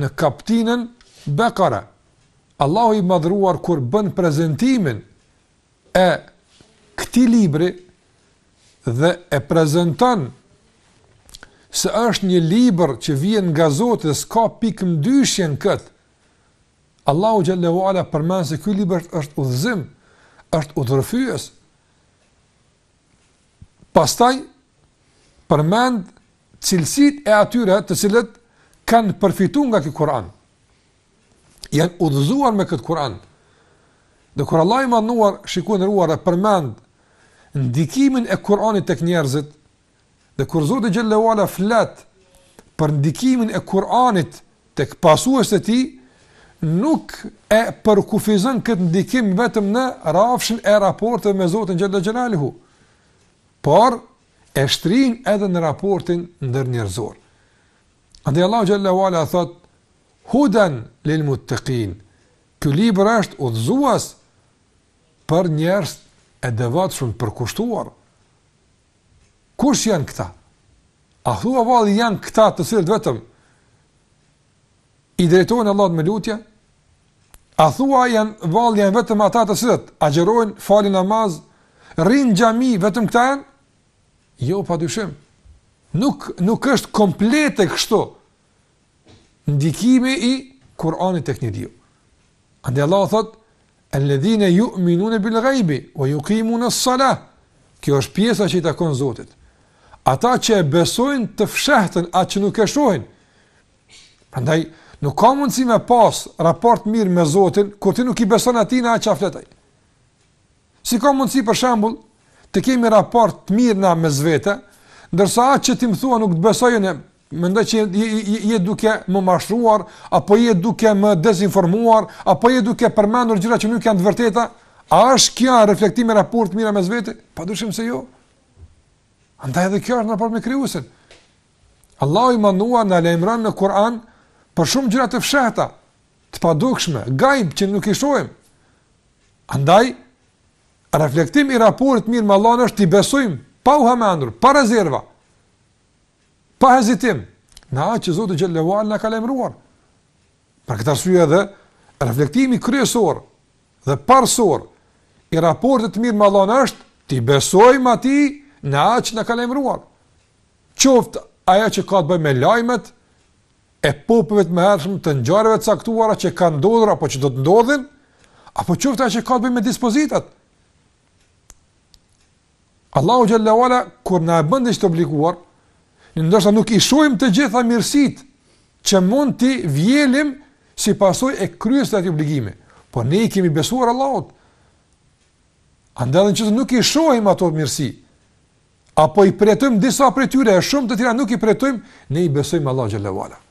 në kaptinën Bekara. Allahu i madhruar kur bën prezentimin e këti libri dhe e prezentan se është një libër që vjen nga Zotë dhe s'ka pikë mdyshjen këtë, Allahu Gjallewala përmenë se këj libër është udhëzim, është udhërëfyës. Pastaj, përmenë cilësit e atyre të cilët kanë përfitu nga këtë Kur'an. Janë udhëzuar me këtë Kur'an. Dhe kur Allah i manuar, shikun ruar e përmend ndikimin e Kur'anit të kënjerëzit, dhe kur Zotë Gjellewala flet për ndikimin e Kur'anit të këpasuës të ti, nuk e përkufizën këtë ndikim vetëm në rafshin e raporte me Zotën Gjellewala por e shtrin edhe në raportin ndër njerëzor. Andaj Allahu xhalla wala thot hudan lil muttaqin. Ky libër është udhëzues për njerëz e devotshëm për kushtuar. Kush janë këta? A thua vali janë këta të cilët vetëm i drejtojnë Allahut me lutje? A thua janë vali janë vetëm ata të cilët? A gjerojnë fali namaz? Rinë gjami vetëm këta janë? Jo, pa Nuk, nuk është komplete kështu ndikime i Kur'anit tek njeriu. Ande Allah thot: "Alladhina yu'minuna bil ghaibi wa yuqimuna as-salah." Kjo është pjesa që i takon Zotit. Ata që e besojnë të fshehtën atë që nuk e shohin. Prandaj nuk ka mundësi me pas raport mirë me Zotin kur ti nuk i beson atij atë që afletaj. Si ka mundësi për shembull të kemi raport mirë na me vetë, ndërsa atë që ti më thua nuk të besojë në Më ndoj që je duke më mashruar, apo je duke më dezinformuar, apo je duke përmendur gjyra që nuk janë të vërteta, a është kja reflektim i raport mirë me zvete? Pa se jo. Andaj edhe kja është në raport me kryusin. Allah i manua në lejmëran në Kur'an për shumë gjyra të fsheta, të padukshme, gajb që nuk i shohim. Andaj, reflektim i raport mirë me Allah në është të i besojmë, pa u hamendur, pa rezerva, pa hezitim, në atë që Zotë Gjellewal në ka lemruar. Për këtë arsuj edhe, reflektimi kryesor dhe parsor i raportet mirë më allon është, ti besojmë ati në atë që në ka lemruar. Qoftë aja që ka të bëj me lajmet, e popëve të mëhershëm të njareve të saktuara që ka ndodhër, apo që do të ndodhin, apo qoftë aja që ka të bëj me dispozitat. Allahu Gjellewala, kur në e bëndisht të oblikuar, në ndoshta nuk i shohim të gjitha mirësitë që mund të vjelim si pasoj e kryes të ati obligime. Por ne i kemi besuar Allahot. Andalën që të nuk i shohim ato mirësi. Apo i pretojmë disa pretyre tyre, e shumë të tira nuk i pretojmë, ne i besojmë Allah Gjellewala.